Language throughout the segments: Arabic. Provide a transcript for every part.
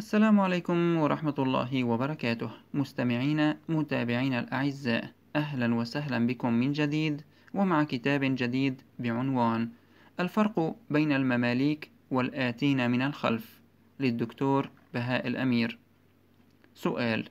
السلام عليكم ورحمة الله وبركاته مستمعين متابعين الأعزاء أهلا وسهلا بكم من جديد ومع كتاب جديد بعنوان الفرق بين المماليك والآتين من الخلف للدكتور بهاء الأمير سؤال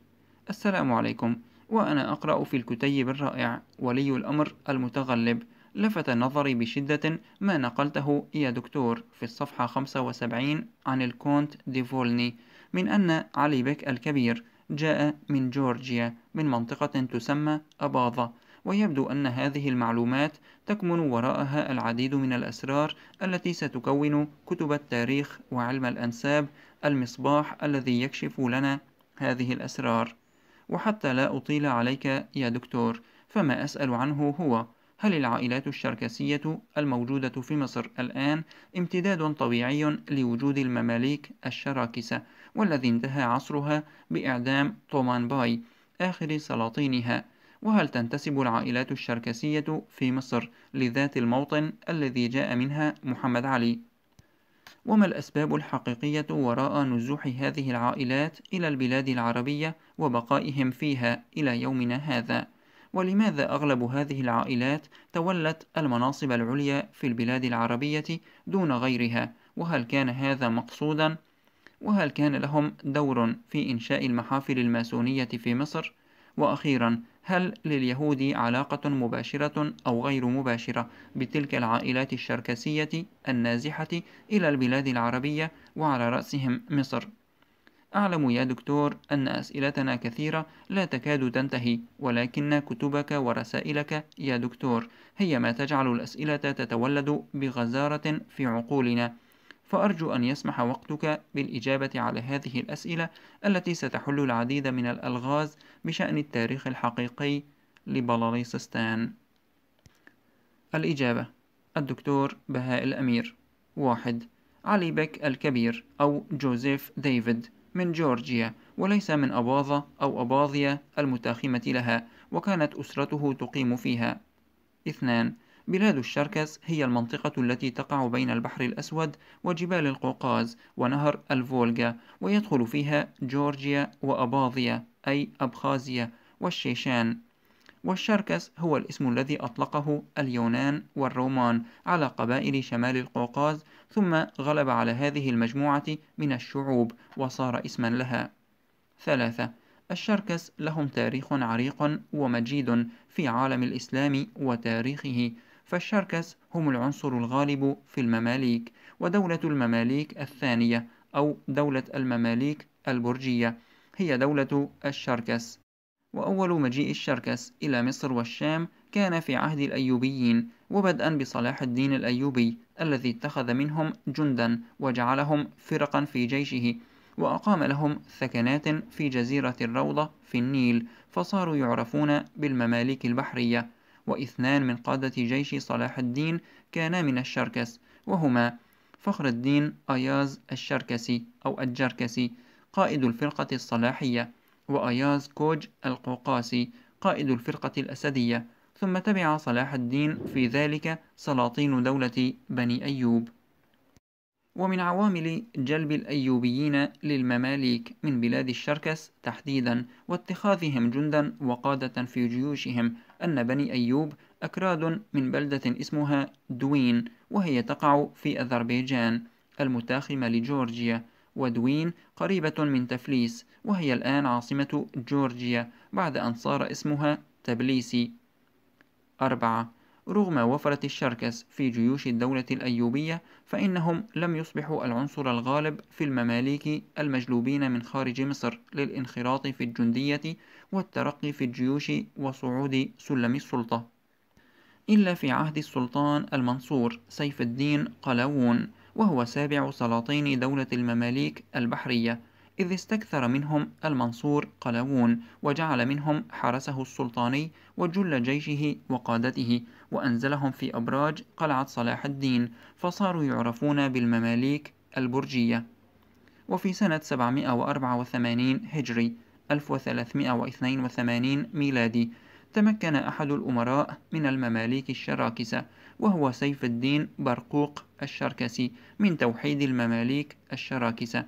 السلام عليكم وأنا أقرأ في الكتيب الرائع ولي الأمر المتغلب لفت نظري بشدة ما نقلته يا دكتور في الصفحة 75 عن الكونت ديفولني من أن علي بك الكبير جاء من جورجيا من منطقة تسمى أباظة ويبدو أن هذه المعلومات تكمن وراءها العديد من الأسرار التي ستكون كتب التاريخ وعلم الأنساب المصباح الذي يكشف لنا هذه الأسرار وحتى لا أطيل عليك يا دكتور فما أسأل عنه هو هل العائلات الشركسية الموجودة في مصر الآن امتداد طبيعي لوجود المماليك الشراكسة والذي انتهى عصرها بإعدام طومان باي آخر سلاطينها وهل تنتسب العائلات الشركسية في مصر لذات الموطن الذي جاء منها محمد علي؟ وما الأسباب الحقيقية وراء نزوح هذه العائلات إلى البلاد العربية وبقائهم فيها إلى يومنا هذا؟ ولماذا أغلب هذه العائلات تولت المناصب العليا في البلاد العربية دون غيرها؟ وهل كان هذا مقصودا وهل كان لهم دور في إنشاء المحافل الماسونية في مصر؟ وأخيرا هل لليهود علاقة مباشرة أو غير مباشرة بتلك العائلات الشركسية النازحة إلى البلاد العربية وعلى رأسهم مصر؟ أعلم يا دكتور أن أسئلتنا كثيرة لا تكاد تنتهي ولكن كتبك ورسائلك يا دكتور هي ما تجعل الأسئلة تتولد بغزارة في عقولنا فأرجو أن يسمح وقتك بالإجابة على هذه الأسئلة التي ستحل العديد من الألغاز بشأن التاريخ الحقيقي لبلاليصستان الإجابة الدكتور بهاء الأمير واحد علي بك الكبير أو جوزيف ديفيد من جورجيا وليس من أباظة أو أباظية المتاخمة لها وكانت أسرته تقيم فيها اثنان بلاد الشركس هي المنطقة التي تقع بين البحر الأسود وجبال القوقاز ونهر الفولغا ويدخل فيها جورجيا وأباضيا أي أبخازيا والشيشان والشركس هو الاسم الذي أطلقه اليونان والرومان على قبائل شمال القوقاز ثم غلب على هذه المجموعة من الشعوب وصار اسما لها ثلاثة الشركس لهم تاريخ عريق ومجيد في عالم الإسلام وتاريخه فالشركس هم العنصر الغالب في المماليك ودولة المماليك الثانية أو دولة المماليك البرجية هي دولة الشركس وأول مجيء الشركس إلى مصر والشام كان في عهد الأيوبيين وبدءا بصلاح الدين الأيوبي الذي اتخذ منهم جندا وجعلهم فرقا في جيشه وأقام لهم ثكنات في جزيرة الروضة في النيل فصاروا يعرفون بالمماليك البحرية واثنان من قادة جيش صلاح الدين كانا من الشركس وهما فخر الدين أياز الشركسي أو الجركسي قائد الفرقة الصلاحية وأياز كوج القوقاسي قائد الفرقة الأسدية ثم تبع صلاح الدين في ذلك سلاطين دولة بني أيوب ومن عوامل جلب الأيوبيين للمماليك من بلاد الشركس تحديدا واتخاذهم جندا وقادة في جيوشهم أن بني أيوب أكراد من بلدة اسمها دوين وهي تقع في أذربيجان المتاخمة لجورجيا ودوين قريبة من تفليس وهي الآن عاصمة جورجيا بعد أن صار اسمها تبليسي أربعة رغم وفرة الشركس في جيوش الدولة الأيوبية فإنهم لم يصبحوا العنصر الغالب في المماليك المجلوبين من خارج مصر للانخراط في الجندية والترقي في الجيوش وصعود سلم السلطة إلا في عهد السلطان المنصور سيف الدين قلاوون وهو سابع سلاطين دولة المماليك البحرية إذ استكثر منهم المنصور قلاوون وجعل منهم حرسه السلطاني وجل جيشه وقادته وأنزلهم في أبراج قلعة صلاح الدين فصاروا يعرفون بالمماليك البرجية وفي سنة 784 هجري 1382 ميلادي تمكن أحد الأمراء من المماليك الشراكسة وهو سيف الدين برقوق الشركسي من توحيد المماليك الشراكسة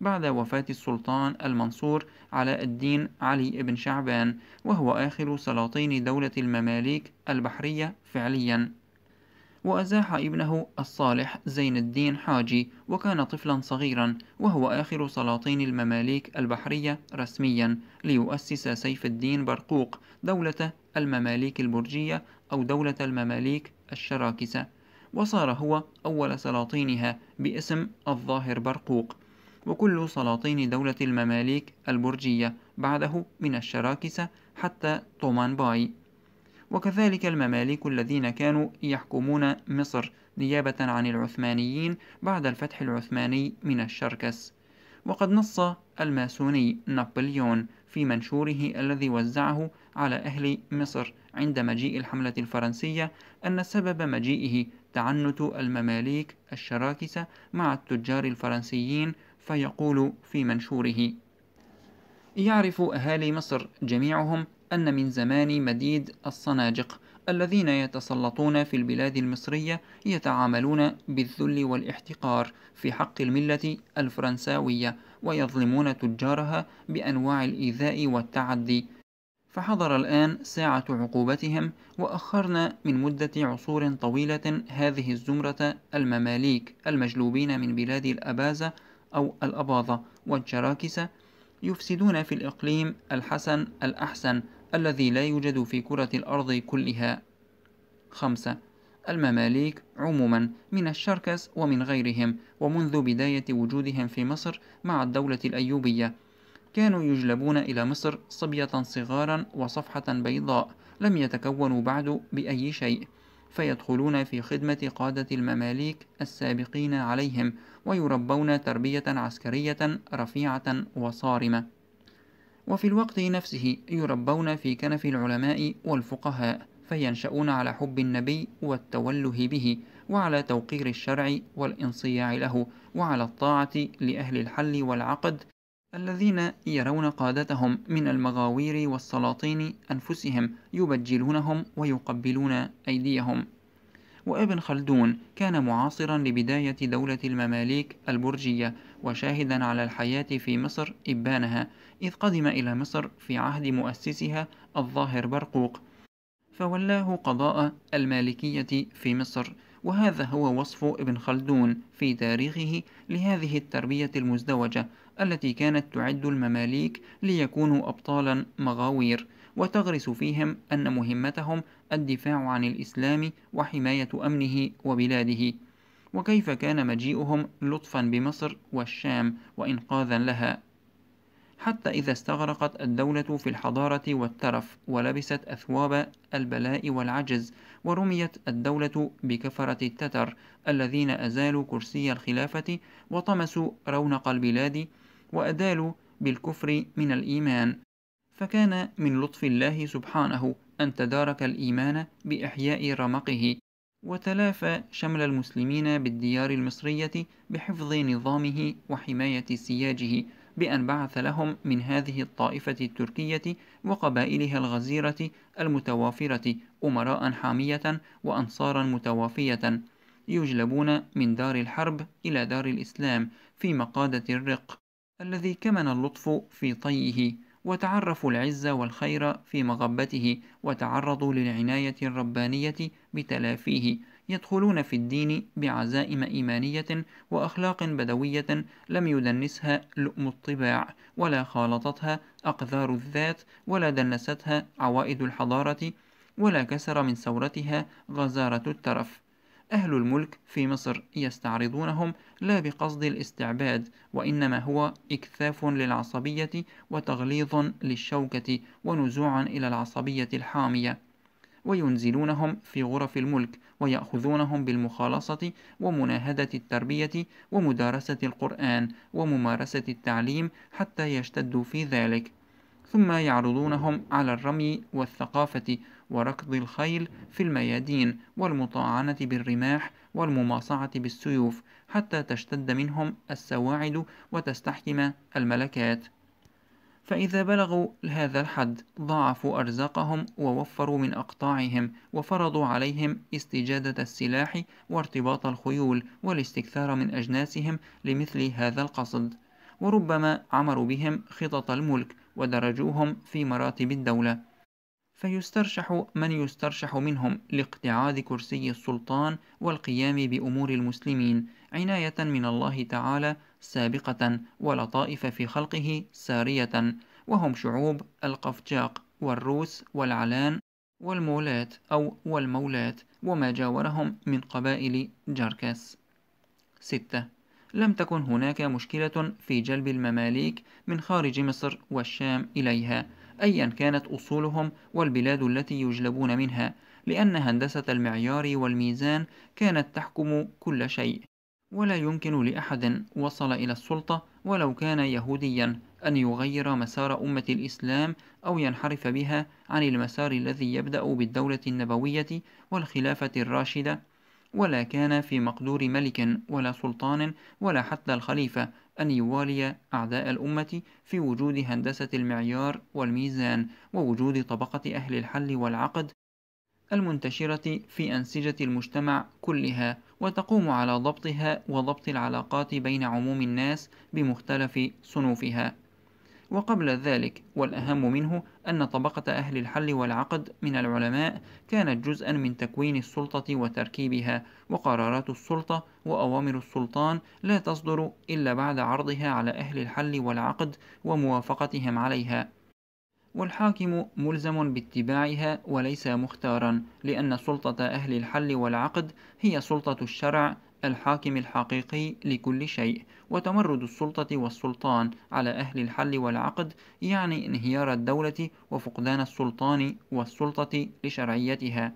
بعد وفاة السلطان المنصور علاء الدين علي بن شعبان وهو آخر سلاطين دولة المماليك البحرية فعلياً وأزاح ابنه الصالح زين الدين حاجي وكان طفلا صغيرا وهو آخر سلاطين المماليك البحرية رسميا ليؤسس سيف الدين برقوق دولة المماليك البرجية أو دولة المماليك الشراكسة وصار هو أول سلاطينها باسم الظاهر برقوق وكل سلاطين دولة المماليك البرجية بعده من الشراكسة حتى طومان باي وكذلك المماليك الذين كانوا يحكمون مصر نيابة عن العثمانيين بعد الفتح العثماني من الشركس وقد نص الماسوني نابليون في منشوره الذي وزعه على أهل مصر عند مجيء الحملة الفرنسية أن سبب مجيئه تعنت المماليك الشراكسة مع التجار الفرنسيين فيقول في منشوره يعرف أهالي مصر جميعهم أن من زمان مديد الصناجق الذين يتسلطون في البلاد المصرية يتعاملون بالذل والاحتقار في حق الملة الفرنساوية ويظلمون تجارها بأنواع الإيذاء والتعدي فحضر الآن ساعة عقوبتهم وأخرنا من مدة عصور طويلة هذه الزمرة المماليك المجلوبين من بلاد الأبازة أو الأباظة والجراكسة يفسدون في الإقليم الحسن الأحسن الذي لا يوجد في كرة الأرض كلها. 5. المماليك عموما من الشركس ومن غيرهم ومنذ بداية وجودهم في مصر مع الدولة الأيوبية كانوا يجلبون إلى مصر صبية صغارا وصفحة بيضاء لم يتكونوا بعد بأي شيء فيدخلون في خدمة قادة المماليك السابقين عليهم ويربون تربية عسكرية رفيعة وصارمة وفي الوقت نفسه يربون في كنف العلماء والفقهاء فينشأون على حب النبي والتوله به وعلى توقير الشرع والانصياع له وعلى الطاعة لأهل الحل والعقد الذين يرون قادتهم من المغاوير والسلاطين أنفسهم يبجلونهم ويقبلون أيديهم وابن خلدون كان معاصرا لبداية دولة المماليك البرجية وشاهدا على الحياة في مصر إبانها إذ قدم إلى مصر في عهد مؤسسها الظاهر برقوق فولاه قضاء المالكية في مصر وهذا هو وصف ابن خلدون في تاريخه لهذه التربية المزدوجة التي كانت تعد المماليك ليكونوا أبطالا مغاوير وتغرس فيهم أن مهمتهم الدفاع عن الإسلام وحماية أمنه وبلاده وكيف كان مجيئهم لطفا بمصر والشام وإنقاذا لها حتى إذا استغرقت الدولة في الحضارة والترف ولبست أثواب البلاء والعجز ورميت الدولة بكفرة التتر الذين أزالوا كرسي الخلافة وطمسوا رونق البلاد وأدالوا بالكفر من الإيمان فكان من لطف الله سبحانه أن تدارك الإيمان بإحياء رمقه وتلافى شمل المسلمين بالديار المصرية بحفظ نظامه وحماية سياجه بأن بعث لهم من هذه الطائفة التركية وقبائلها الغزيرة المتوافرة أمراء حامية وأنصارا متوافية يجلبون من دار الحرب إلى دار الإسلام في مقادة الرق الذي كمن اللطف في طيه وتعرفوا العز والخير في مغبته وتعرضوا للعناية الربانية بتلافيه يدخلون في الدين بعزائم إيمانية وأخلاق بدوية لم يدنسها لؤم الطباع ولا خالطتها أقذار الذات ولا دنستها عوائد الحضارة ولا كسر من ثورتها غزارة الترف أهل الملك في مصر يستعرضونهم لا بقصد الاستعباد وإنما هو إكثاف للعصبية وتغليظ للشوكة ونزوع إلى العصبية الحامية وينزلونهم في غرف الملك ويأخذونهم بالمخالصة ومناهدة التربية ومدارسة القرآن وممارسة التعليم حتى يشتدوا في ذلك ثم يعرضونهم على الرمي والثقافة وركض الخيل في الميادين والمطاعنة بالرماح والمماصعة بالسيوف حتى تشتد منهم السواعد وتستحكم الملكات فإذا بلغوا هذا الحد ضاعفوا أرزاقهم ووفروا من أقطاعهم وفرضوا عليهم استجادة السلاح وارتباط الخيول والاستكثار من أجناسهم لمثل هذا القصد وربما عمروا بهم خطط الملك ودرجوهم في مراتب الدولة فيسترشح من يسترشح منهم لاقتعاد كرسي السلطان والقيام بأمور المسلمين عناية من الله تعالى سابقة ولطائف في خلقه سارية وهم شعوب القفجاق والروس والعلان والمولات أو والمولات وما جاورهم من قبائل جركس ستة لم تكن هناك مشكلة في جلب المماليك من خارج مصر والشام إليها أيا كانت أصولهم والبلاد التي يجلبون منها لأن هندسة المعيار والميزان كانت تحكم كل شيء ولا يمكن لأحد وصل إلى السلطة ولو كان يهوديا أن يغير مسار أمة الإسلام أو ينحرف بها عن المسار الذي يبدأ بالدولة النبوية والخلافة الراشدة ولا كان في مقدور ملك ولا سلطان ولا حتى الخليفة أن يوالي أعداء الأمة في وجود هندسة المعيار والميزان ووجود طبقة أهل الحل والعقد المنتشرة في أنسجة المجتمع كلها وتقوم على ضبطها وضبط العلاقات بين عموم الناس بمختلف صنوفها وقبل ذلك والأهم منه أن طبقة أهل الحل والعقد من العلماء كانت جزءا من تكوين السلطة وتركيبها وقرارات السلطة وأوامر السلطان لا تصدر إلا بعد عرضها على أهل الحل والعقد وموافقتهم عليها والحاكم ملزم باتباعها وليس مختارا لأن سلطة أهل الحل والعقد هي سلطة الشرع الحاكم الحقيقي لكل شيء وتمرد السلطة والسلطان على أهل الحل والعقد يعني انهيار الدولة وفقدان السلطان والسلطة لشرعيتها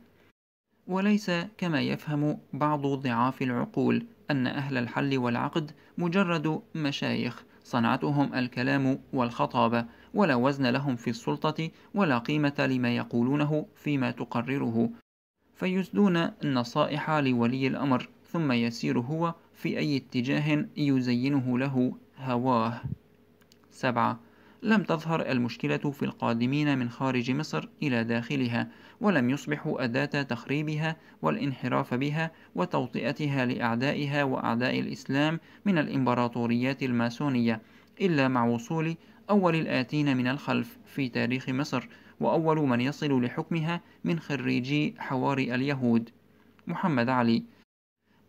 وليس كما يفهم بعض ضعاف العقول أن أهل الحل والعقد مجرد مشايخ صنعتهم الكلام والخطابة ولا وزن لهم في السلطة ولا قيمة لما يقولونه فيما تقرره فيسدون النصائح لولي الأمر ثم يسير هو في أي اتجاه يزينه له هواه سبعة لم تظهر المشكلة في القادمين من خارج مصر إلى داخلها ولم يصبحوا أداة تخريبها والانحراف بها وتوطئتها لأعدائها وأعداء الإسلام من الإمبراطوريات الماسونية إلا مع وصول أول الآتين من الخلف في تاريخ مصر وأول من يصل لحكمها من خريجي حواري اليهود محمد علي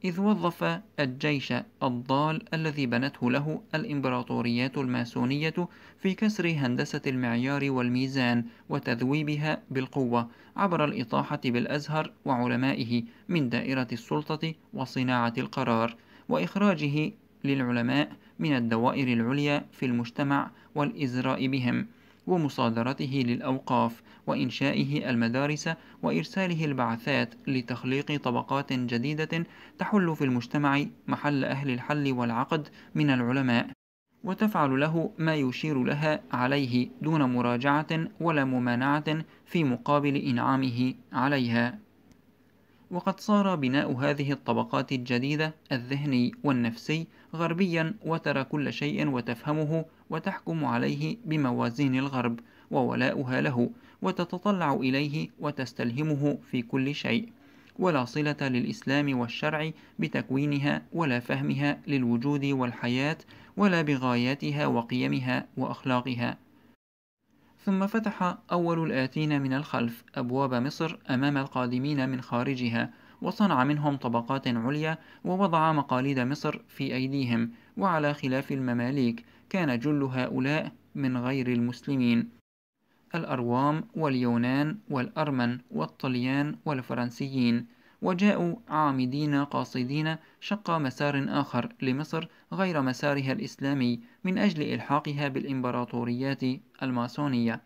إذ وظف الجيش الضال الذي بنته له الإمبراطوريات الماسونية في كسر هندسة المعيار والميزان وتذويبها بالقوة عبر الإطاحة بالأزهر وعلمائه من دائرة السلطة وصناعة القرار وإخراجه للعلماء من الدوائر العليا في المجتمع والإزراء بهم ومصادرته للأوقاف وإنشائه المدارس وإرساله البعثات لتخليق طبقات جديدة تحل في المجتمع محل أهل الحل والعقد من العلماء وتفعل له ما يشير لها عليه دون مراجعة ولا ممانعة في مقابل إنعامه عليها وقد صار بناء هذه الطبقات الجديدة الذهني والنفسي غربيا وترى كل شيء وتفهمه وتحكم عليه بموازين الغرب وولاؤها له وتتطلع إليه وتستلهمه في كل شيء ولا صلة للإسلام والشرع بتكوينها ولا فهمها للوجود والحياة ولا بغاياتها وقيمها وأخلاقها ثم فتح أول الآتين من الخلف أبواب مصر أمام القادمين من خارجها وصنع منهم طبقات عليا ووضع مقاليد مصر في أيديهم وعلى خلاف المماليك كان جل هؤلاء من غير المسلمين الأروام واليونان والأرمن والطليان والفرنسيين وجاءوا عامدين قاصدين شق مسار آخر لمصر غير مسارها الإسلامي من أجل إلحاقها بالإمبراطوريات الماسونية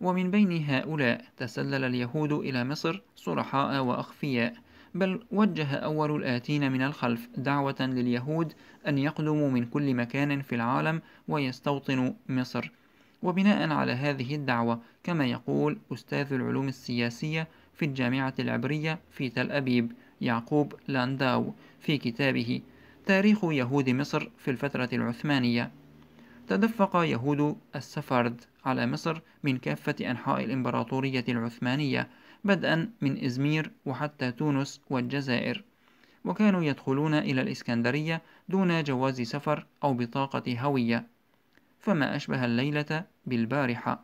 ومن بين هؤلاء تسلل اليهود إلى مصر صرحاء وأخفياء بل وجه أول الآتين من الخلف دعوة لليهود أن يقدموا من كل مكان في العالم ويستوطنوا مصر وبناء على هذه الدعوة كما يقول أستاذ العلوم السياسية في الجامعة العبرية في تل أبيب يعقوب لانداو في كتابه تاريخ يهود مصر في الفترة العثمانية تدفق يهود السفرد على مصر من كافة أنحاء الإمبراطورية العثمانية بدءا من إزمير وحتى تونس والجزائر وكانوا يدخلون إلى الإسكندرية دون جواز سفر أو بطاقة هوية فما أشبه الليلة بالبارحة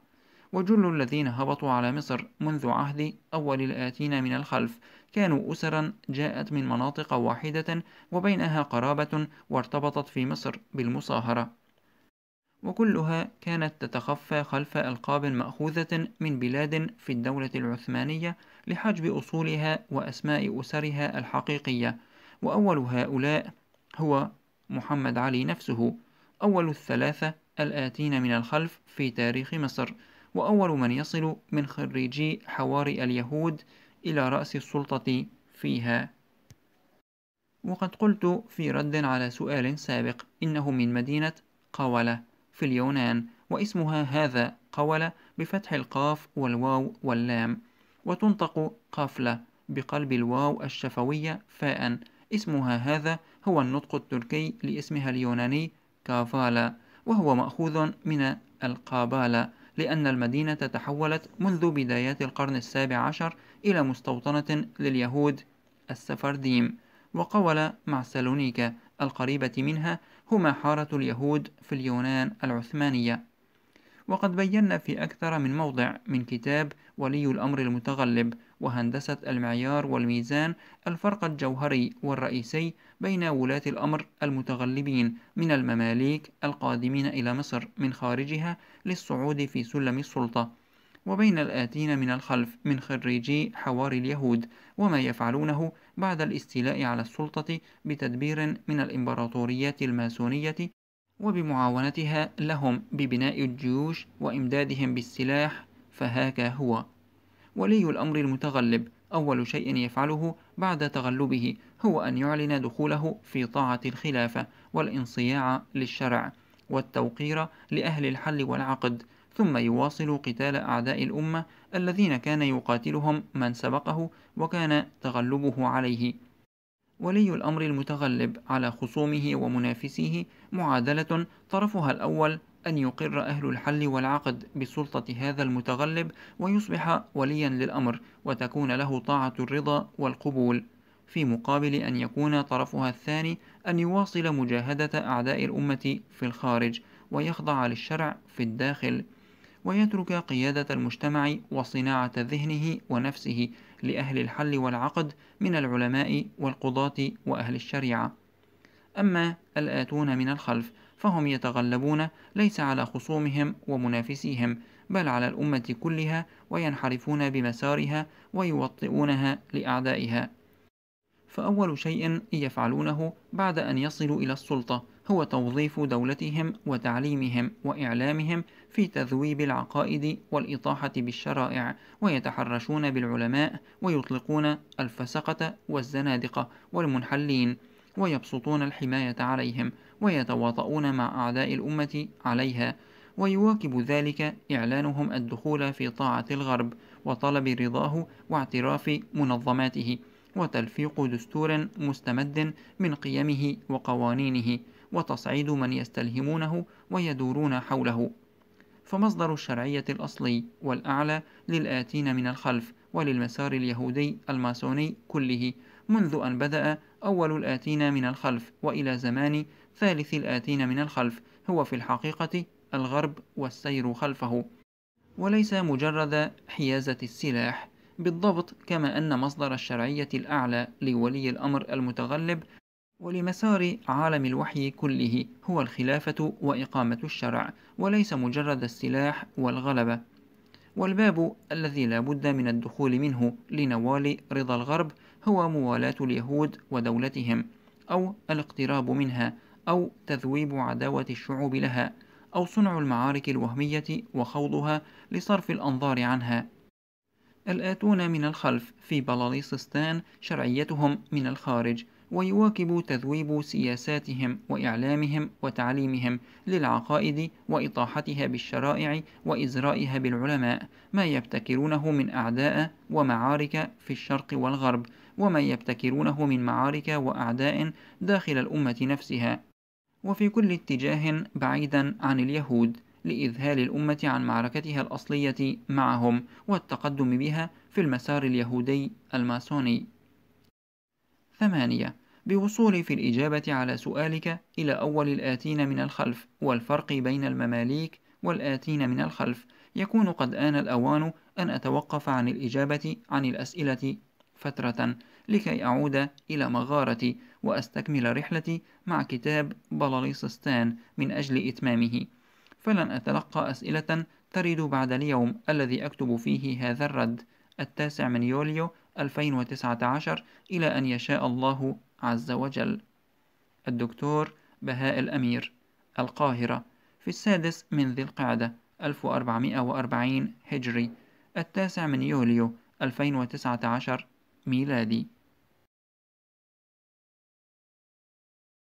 وجل الذين هبطوا على مصر منذ عهد أول الآتين من الخلف كانوا أسرا جاءت من مناطق واحدة وبينها قرابة وارتبطت في مصر بالمصاهرة وكلها كانت تتخفى خلف ألقاب مأخوذة من بلاد في الدولة العثمانية لحجب أصولها وأسماء أسرها الحقيقية وأول هؤلاء هو محمد علي نفسه أول الثلاثة الآتين من الخلف في تاريخ مصر وأول من يصل من خريجي حواري اليهود إلى رأس السلطة فيها وقد قلت في رد على سؤال سابق إنه من مدينة قولة في اليونان واسمها هذا قولة بفتح القاف والواو واللام وتنطق قافلة بقلب الواو الشفوية فاء اسمها هذا هو النطق التركي لاسمها اليوناني كافالا وهو مأخوذ من القابالة لأن المدينة تحولت منذ بدايات القرن السابع عشر إلى مستوطنة لليهود السفرديم وقول مع سالونيكا القريبة منها هما حارة اليهود في اليونان العثمانية وقد بينا في أكثر من موضع من كتاب ولي الأمر المتغلب وهندسة المعيار والميزان الفرق الجوهري والرئيسي بين ولاة الأمر المتغلبين من المماليك القادمين إلى مصر من خارجها للصعود في سلم السلطة وبين الآتين من الخلف من خريجي حوار اليهود وما يفعلونه بعد الاستيلاء على السلطة بتدبير من الإمبراطوريات الماسونية وبمعاونتها لهم ببناء الجيوش وإمدادهم بالسلاح فهاك هو ولي الأمر المتغلب أول شيء يفعله بعد تغلبه هو أن يعلن دخوله في طاعة الخلافة والانصياع للشرع والتوقير لأهل الحل والعقد ثم يواصل قتال أعداء الأمة الذين كان يقاتلهم من سبقه وكان تغلبه عليه ولي الأمر المتغلب على خصومه ومنافسيه معادلة طرفها الأول أن يقر أهل الحل والعقد بسلطة هذا المتغلب ويصبح وليا للأمر وتكون له طاعة الرضا والقبول في مقابل أن يكون طرفها الثاني أن يواصل مجاهدة أعداء الأمة في الخارج ويخضع للشرع في الداخل ويترك قيادة المجتمع وصناعة ذهنه ونفسه لأهل الحل والعقد من العلماء والقضاة وأهل الشريعة أما الآتون من الخلف فهم يتغلبون ليس على خصومهم ومنافسيهم بل على الأمة كلها وينحرفون بمسارها ويوطئونها لأعدائها فأول شيء يفعلونه بعد أن يصلوا إلى السلطة هو توظيف دولتهم وتعليمهم وإعلامهم في تذويب العقائد والإطاحة بالشرائع ويتحرشون بالعلماء ويطلقون الفسقة والزنادقة والمنحلين ويبسطون الحماية عليهم ويتواطؤون مع أعداء الأمة عليها ويواكب ذلك إعلانهم الدخول في طاعة الغرب وطلب رضاه واعتراف منظماته وتلفيق دستور مستمد من قيمه وقوانينه وتصعيد من يستلهمونه ويدورون حوله فمصدر الشرعية الأصلي والأعلى للآتين من الخلف وللمسار اليهودي الماسوني كله منذ أن بدأ أول الآتين من الخلف وإلى زمان ثالث الآتين من الخلف هو في الحقيقة الغرب والسير خلفه وليس مجرد حيازة السلاح بالضبط كما أن مصدر الشرعية الأعلى لولي الأمر المتغلب ولمسار عالم الوحي كله هو الخلافة وإقامة الشرع وليس مجرد السلاح والغلبة والباب الذي لا بد من الدخول منه لنوال رضا الغرب هو موالاة اليهود ودولتهم أو الاقتراب منها أو تذويب عداوة الشعوب لها أو صنع المعارك الوهمية وخوضها لصرف الأنظار عنها الآتون من الخلف في بلاليصستان شرعيتهم من الخارج ويواكب تذويب سياساتهم وإعلامهم وتعليمهم للعقائد وإطاحتها بالشرائع وإزرائها بالعلماء ما يبتكرونه من أعداء ومعارك في الشرق والغرب وما يبتكرونه من معارك وأعداء داخل الأمة نفسها وفي كل اتجاه بعيدا عن اليهود لإذهال الأمة عن معركتها الأصلية معهم والتقدم بها في المسار اليهودي الماسوني ثمانية بوصولي في الإجابة على سؤالك إلى أول الآتين من الخلف والفرق بين المماليك والآتين من الخلف يكون قد آن الأوان أن أتوقف عن الإجابة عن الأسئلة فترة لكي أعود إلى مغارتي وأستكمل رحلتي مع كتاب بلاليسستان من أجل إتمامه فلن أتلقى أسئلة ترد بعد اليوم الذي أكتب فيه هذا الرد التاسع من يوليو 2019 إلى أن يشاء الله عز وجل الدكتور بهاء الأمير القاهرة في السادس من ذي القعدة 1440 هجري التاسع من يوليو 2019 ميلادي